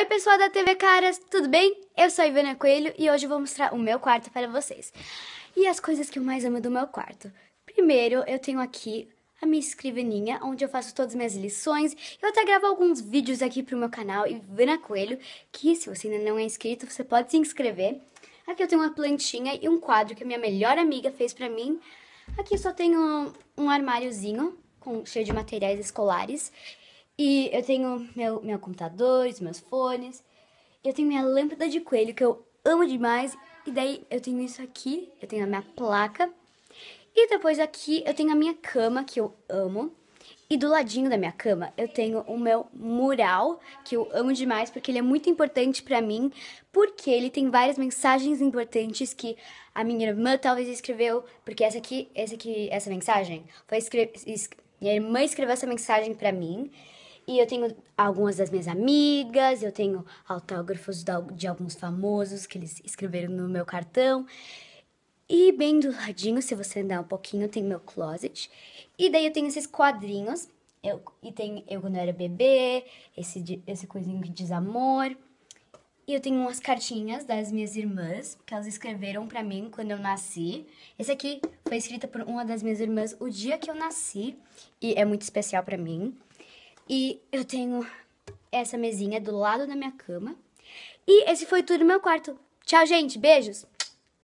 Oi, pessoal da TV Caras, tudo bem? Eu sou a Ivana Coelho e hoje eu vou mostrar o meu quarto para vocês. E as coisas que eu mais amo do meu quarto. Primeiro, eu tenho aqui a minha escrivaninha, onde eu faço todas as minhas lições. Eu até gravo alguns vídeos aqui pro meu canal, Ivana Coelho, que se você ainda não é inscrito, você pode se inscrever. Aqui eu tenho uma plantinha e um quadro que a minha melhor amiga fez para mim. Aqui eu só tenho um armáriozinho com, cheio de materiais escolares. E eu tenho meu, meu computador, meus fones. Eu tenho minha lâmpada de coelho que eu amo demais. E daí eu tenho isso aqui, eu tenho a minha placa. E depois aqui eu tenho a minha cama que eu amo. E do ladinho da minha cama eu tenho o meu mural, que eu amo demais porque ele é muito importante para mim, porque ele tem várias mensagens importantes que a minha irmã talvez escreveu, porque essa aqui, essa aqui, essa mensagem foi escre... minha irmã escreveu essa mensagem para mim. E eu tenho algumas das minhas amigas, eu tenho autógrafos de alguns famosos que eles escreveram no meu cartão. E bem do ladinho, se você andar um pouquinho, tem meu closet. E daí eu tenho esses quadrinhos. Eu, e tem eu quando era bebê, esse, esse coisinho que diz amor. E eu tenho umas cartinhas das minhas irmãs, que elas escreveram para mim quando eu nasci. Esse aqui foi escrita por uma das minhas irmãs o dia que eu nasci, e é muito especial para mim. E eu tenho essa mesinha do lado da minha cama. E esse foi tudo no meu quarto. Tchau, gente. Beijos.